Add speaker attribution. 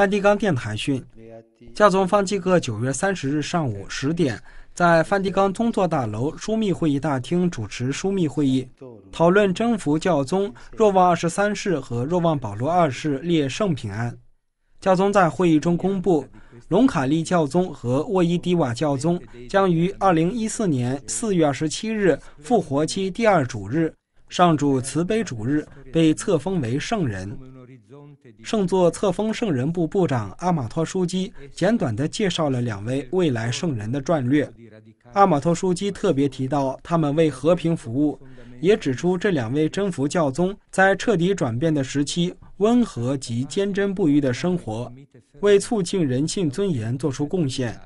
Speaker 1: 梵蒂冈电台讯，教宗方济各九月三十日上午十点，在梵蒂冈宗座大楼枢密会议大厅主持枢密会议，讨论征服教宗若望二十三世和若望保罗二世列圣品案。教宗在会议中公布，隆卡利教宗和沃伊迪瓦教宗将于二零一四年四月二十七日复活期第二主日，上主慈悲主日被册封为圣人。圣座册封圣人部部长阿马托书机简短地介绍了两位未来圣人的战略。阿马托书机特别提到，他们为和平服务，也指出这两位征服教宗在彻底转变的时期，温和及坚贞不渝的生活，为促进人性尊严做出贡献。